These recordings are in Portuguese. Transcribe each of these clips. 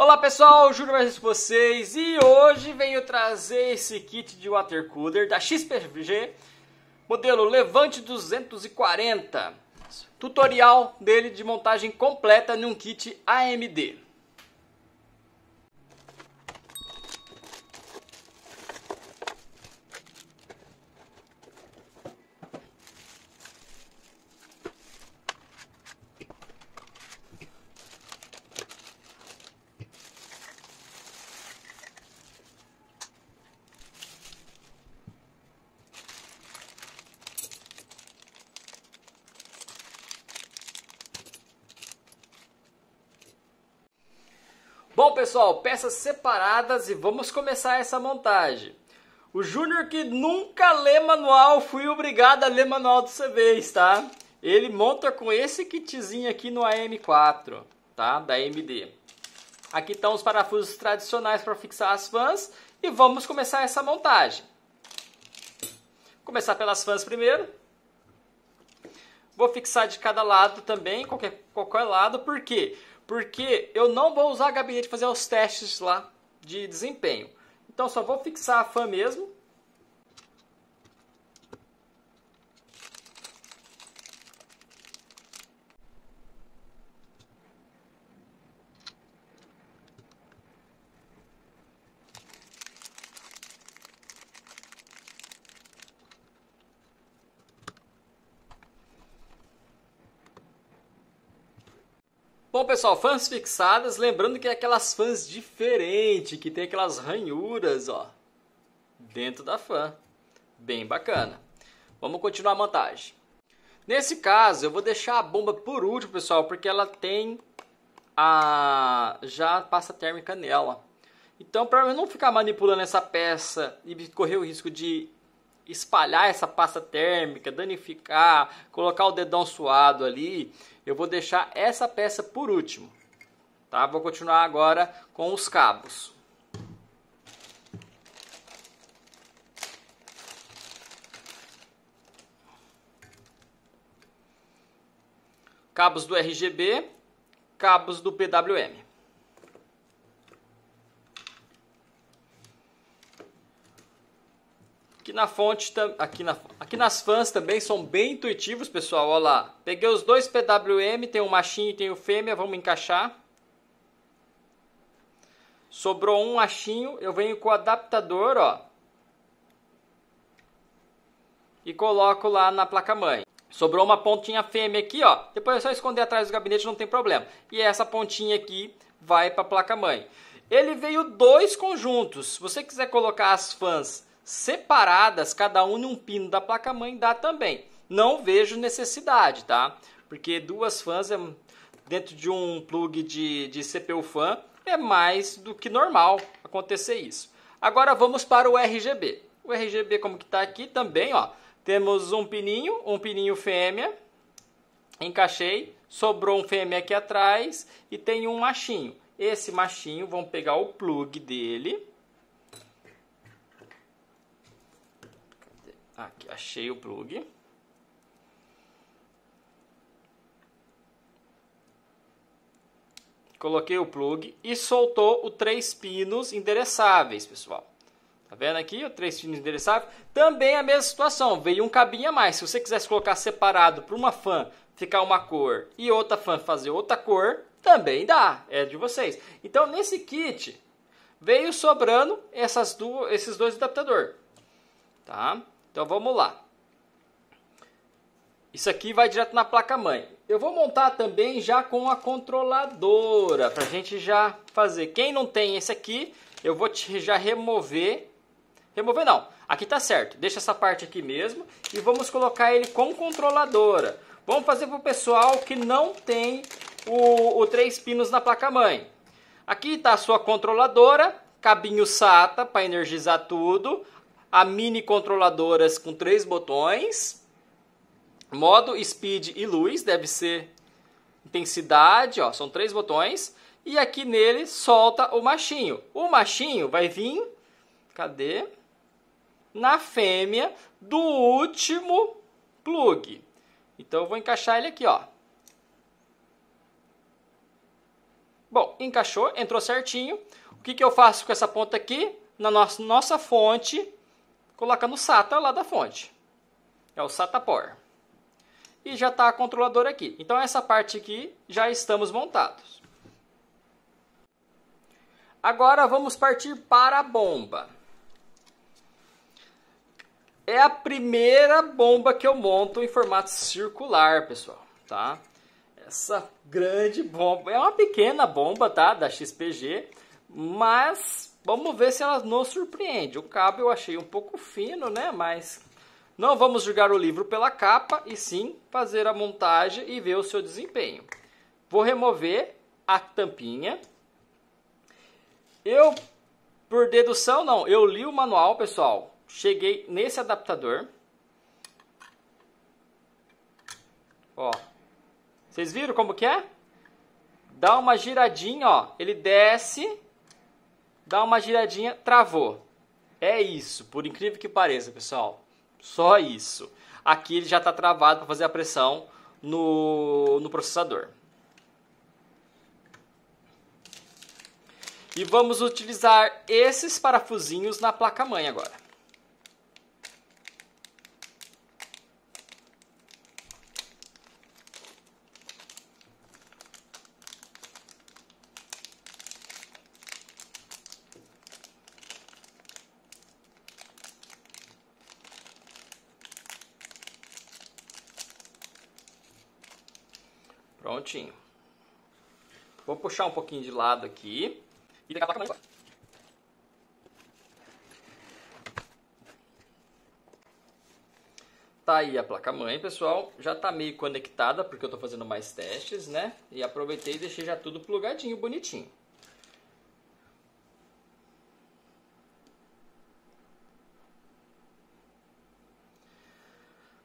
Olá pessoal, Júlio mais com vocês e hoje venho trazer esse kit de water cooler da XPG, modelo Levante 240, tutorial dele de montagem completa num kit AMD. Bom, pessoal, peças separadas e vamos começar essa montagem. O Júnior que nunca lê manual, fui obrigado a ler manual do CVs, tá? Ele monta com esse kitzinho aqui no AM4, tá? Da AMD. Aqui estão os parafusos tradicionais para fixar as fãs e vamos começar essa montagem. Vou começar pelas fãs primeiro. Vou fixar de cada lado também, qualquer, qualquer lado, porque porque eu não vou usar a gabinete fazer os testes lá de desempenho. Então só vou fixar a fan mesmo Bom, pessoal, fãs fixadas, lembrando que é aquelas fãs diferentes, que tem aquelas ranhuras, ó, dentro da fã. Bem bacana. Vamos continuar a montagem. Nesse caso, eu vou deixar a bomba por último, pessoal, porque ela tem a já passa térmica nela. Então, para não ficar manipulando essa peça e correr o risco de espalhar essa pasta térmica, danificar, colocar o dedão suado ali, eu vou deixar essa peça por último. Tá? Vou continuar agora com os cabos. Cabos do RGB, cabos do PWM. Aqui na fonte, aqui, na, aqui nas fãs também são bem intuitivos, pessoal. Olha lá. Peguei os dois PWM, tem o machinho e tem o fêmea, vamos encaixar. Sobrou um machinho, eu venho com o adaptador, ó. E coloco lá na placa-mãe. Sobrou uma pontinha fêmea aqui, ó. Depois é só esconder atrás do gabinete, não tem problema. E essa pontinha aqui vai para a placa-mãe. Ele veio dois conjuntos. Se você quiser colocar as fãs separadas, cada uma um pino da placa-mãe, dá também. Não vejo necessidade, tá? Porque duas fãs é, dentro de um plug de, de CPU fan é mais do que normal acontecer isso. Agora vamos para o RGB. O RGB como que está aqui também, ó. Temos um pininho, um pininho fêmea, encaixei, sobrou um fêmea aqui atrás e tem um machinho. Esse machinho, vamos pegar o plug dele, Tá, aqui, achei o plug. Coloquei o plug e soltou os três pinos endereçáveis, pessoal. Tá vendo aqui? os três pinos endereçáveis. Também a mesma situação. Veio um cabinho a mais. Se você quisesse colocar separado para uma fan ficar uma cor e outra fan fazer outra cor, também dá. É de vocês. Então, nesse kit, veio sobrando essas duas, esses dois adaptadores. Tá? Então vamos lá. Isso aqui vai direto na placa-mãe. Eu vou montar também já com a controladora, para a gente já fazer. Quem não tem esse aqui, eu vou já remover. Remover não, aqui tá certo. Deixa essa parte aqui mesmo e vamos colocar ele com controladora. Vamos fazer para o pessoal que não tem o, o três pinos na placa-mãe. Aqui está a sua controladora, cabinho SATA para energizar tudo a mini controladoras com três botões. Modo, speed e luz, deve ser intensidade, ó, são três botões. E aqui nele solta o machinho. O machinho vai vir, cadê? Na fêmea do último plug. Então eu vou encaixar ele aqui, ó. Bom, encaixou, entrou certinho. O que, que eu faço com essa ponta aqui? Na nossa, nossa fonte, coloca no SATA lá da fonte. É o SATA POR. E já está a controladora aqui. Então essa parte aqui já estamos montados. Agora vamos partir para a bomba. É a primeira bomba que eu monto em formato circular, pessoal, tá? Essa grande bomba, é uma pequena bomba, tá? Da XPG, mas Vamos ver se ela nos surpreende. O cabo eu achei um pouco fino, né? Mas não vamos julgar o livro pela capa e sim fazer a montagem e ver o seu desempenho. Vou remover a tampinha. Eu, por dedução, não. Eu li o manual, pessoal. Cheguei nesse adaptador. Ó. Vocês viram como que é? Dá uma giradinha, ó. Ele desce dá uma giradinha, travou. É isso, por incrível que pareça, pessoal. Só isso. Aqui ele já está travado para fazer a pressão no, no processador. E vamos utilizar esses parafusinhos na placa-mãe agora. Prontinho. Vou puxar um pouquinho de lado aqui e pegar tá a placa mãe. Tá aí a placa-mãe, pessoal. Já tá meio conectada, porque eu tô fazendo mais testes, né? E aproveitei e deixei já tudo plugadinho, bonitinho.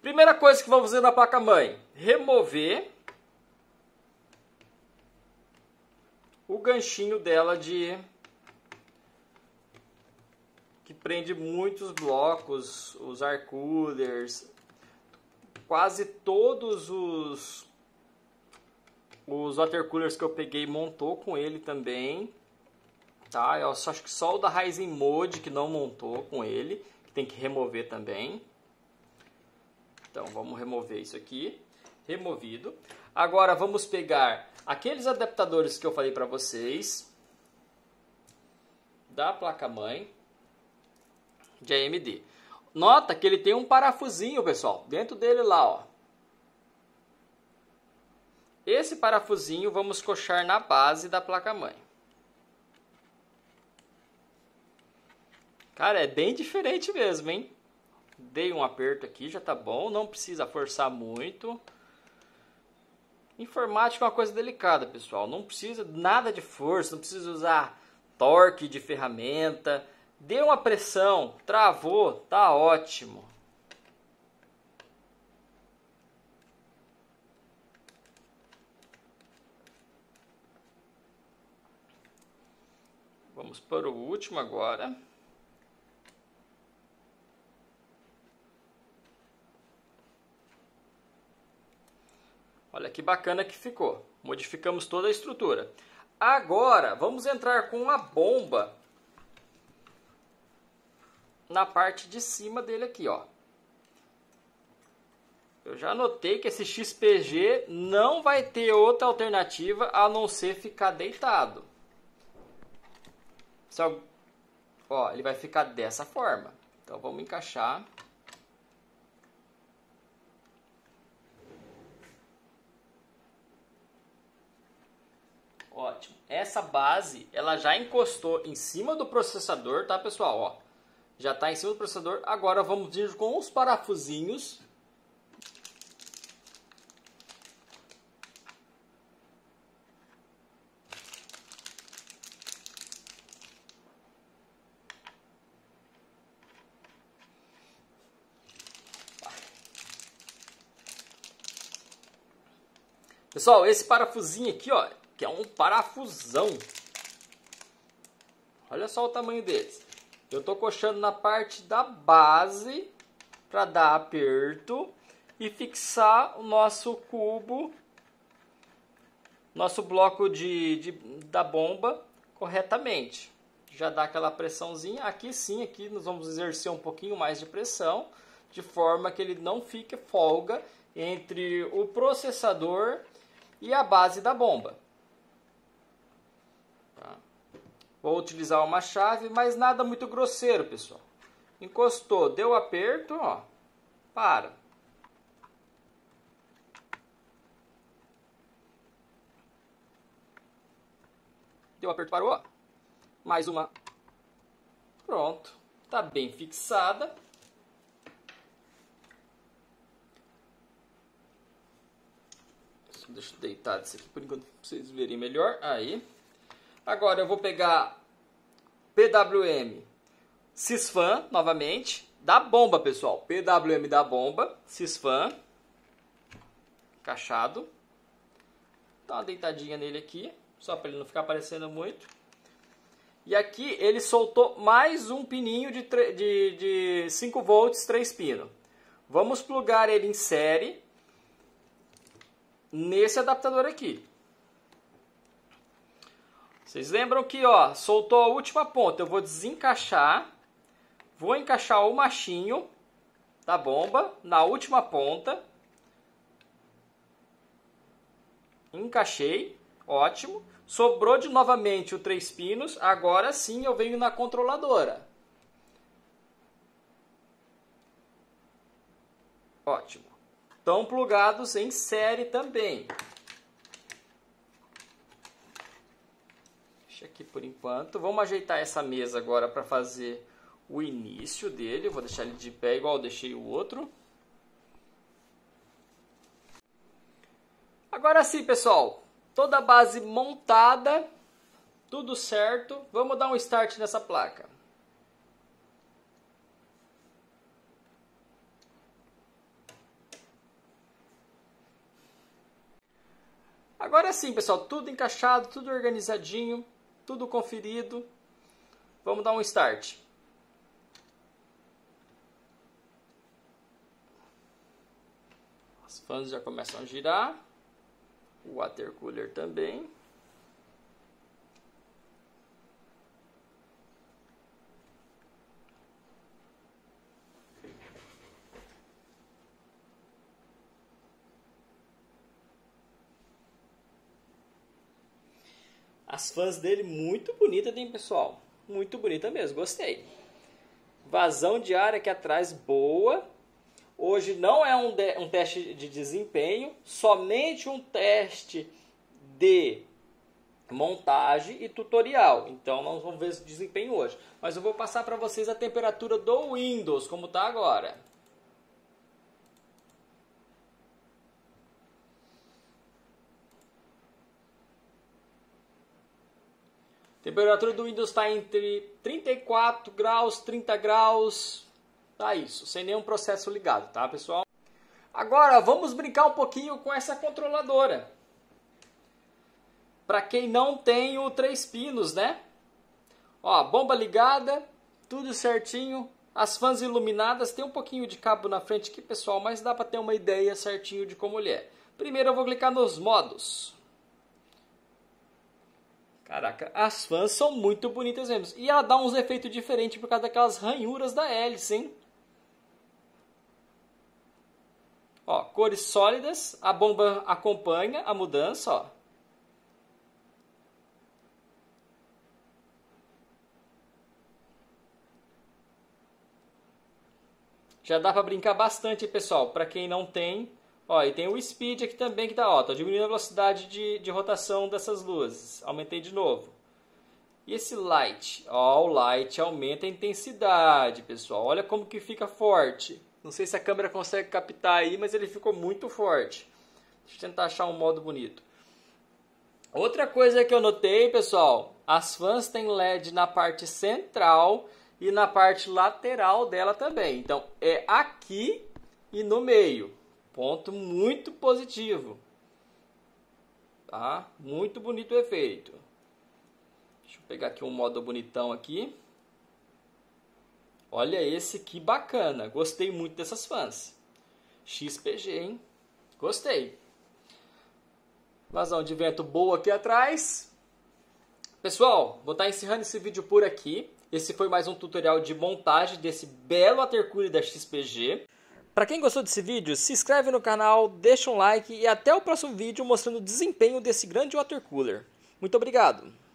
Primeira coisa que vamos fazer na placa-mãe, remover o ganchinho dela de que prende muitos blocos, os coolers, quase todos os os watercoolers que eu peguei montou com ele também, tá? Eu acho que só o da Rising Mode que não montou com ele, que tem que remover também. Então vamos remover isso aqui removido. Agora vamos pegar aqueles adaptadores que eu falei para vocês da placa-mãe de AMD. Nota que ele tem um parafusinho, pessoal, dentro dele lá, ó. Esse parafusinho vamos coxar na base da placa-mãe. Cara, é bem diferente mesmo, hein? Dei um aperto aqui, já tá bom, não precisa forçar muito. Informática é uma coisa delicada, pessoal. Não precisa nada de força, não precisa usar torque de ferramenta. Deu uma pressão, travou, tá ótimo. Vamos para o último agora. Olha que bacana que ficou. Modificamos toda a estrutura. Agora, vamos entrar com a bomba na parte de cima dele aqui, ó. Eu já notei que esse XPG não vai ter outra alternativa a não ser ficar deitado. Só, ó, ele vai ficar dessa forma. Então vamos encaixar essa base ela já encostou em cima do processador, tá pessoal? Ó, já está em cima do processador. Agora vamos vir com os parafusinhos. Pessoal, esse parafusinho aqui, ó, que é um parafusão. Olha só o tamanho deles. Eu estou coxando na parte da base para dar aperto e fixar o nosso cubo, nosso bloco de, de, da bomba corretamente. Já dá aquela pressãozinha. Aqui sim, aqui nós vamos exercer um pouquinho mais de pressão, de forma que ele não fique folga entre o processador e a base da bomba. Vou utilizar uma chave, mas nada muito grosseiro, pessoal. Encostou, deu aperto, ó. Para. Deu aperto, parou. Mais uma. Pronto. Tá bem fixada. Deixa eu deitar isso aqui por enquanto pra vocês verem melhor. Aí. Agora eu vou pegar PWM Sysfan novamente, da bomba, pessoal. PWM da bomba, Sysfan, cachado. Dá uma deitadinha nele aqui, só para ele não ficar aparecendo muito. E aqui ele soltou mais um pininho de, de, de 5 volts, 3 pino. Vamos plugar ele em série nesse adaptador aqui. Vocês lembram que ó, soltou a última ponta. Eu vou desencaixar. Vou encaixar o machinho da bomba na última ponta. Encaixei. Ótimo. Sobrou de novamente o três pinos. Agora sim eu venho na controladora. Ótimo. Estão plugados em série também. Deixa aqui por enquanto. Vamos ajeitar essa mesa agora para fazer o início dele. vou deixar ele de pé igual eu deixei o outro. Agora sim, pessoal. Toda a base montada, tudo certo. Vamos dar um start nessa placa. Agora sim, pessoal, tudo encaixado, tudo organizadinho tudo conferido. Vamos dar um start. As fãs já começam a girar. O water cooler também. fãs dele muito bonita, hein, pessoal? Muito bonita mesmo, gostei. Vazão de ar aqui atrás, boa. Hoje não é um, um teste de desempenho, somente um teste de montagem e tutorial. Então nós vamos ver o desempenho hoje. Mas eu vou passar para vocês a temperatura do Windows, como está agora. Temperatura do Windows está entre 34 graus, 30 graus, tá isso, sem nenhum processo ligado, tá pessoal? Agora vamos brincar um pouquinho com essa controladora. Para quem não tem o três pinos, né? Ó, bomba ligada, tudo certinho, as fãs iluminadas, tem um pouquinho de cabo na frente aqui, pessoal, mas dá para ter uma ideia certinho de como ele é. Primeiro eu vou clicar nos modos. Caraca, as fãs são muito bonitas mesmo. E ela dá uns efeitos diferentes por causa daquelas ranhuras da hélice, hein? Ó, cores sólidas, a bomba acompanha a mudança, ó. Já dá para brincar bastante, pessoal. Para quem não tem, Ó, e tem o speed aqui também que tá, ó, tô diminuindo a velocidade de, de rotação dessas luzes. Aumentei de novo. E esse light? Ó, o light aumenta a intensidade, pessoal. Olha como que fica forte. Não sei se a câmera consegue captar aí, mas ele ficou muito forte. Deixa eu tentar achar um modo bonito. Outra coisa que eu notei, pessoal, as fãs têm LED na parte central e na parte lateral dela também. Então, é aqui e no meio. Ponto muito positivo. Tá? Muito bonito o efeito. Deixa eu pegar aqui um modo bonitão aqui. Olha esse que bacana. Gostei muito dessas fãs. XPG, hein? Gostei. Vazão de vento boa aqui atrás. Pessoal, vou estar tá encerrando esse vídeo por aqui. Esse foi mais um tutorial de montagem desse belo Atercure da XPG. Para quem gostou desse vídeo, se inscreve no canal, deixa um like e até o próximo vídeo mostrando o desempenho desse grande water cooler. Muito obrigado!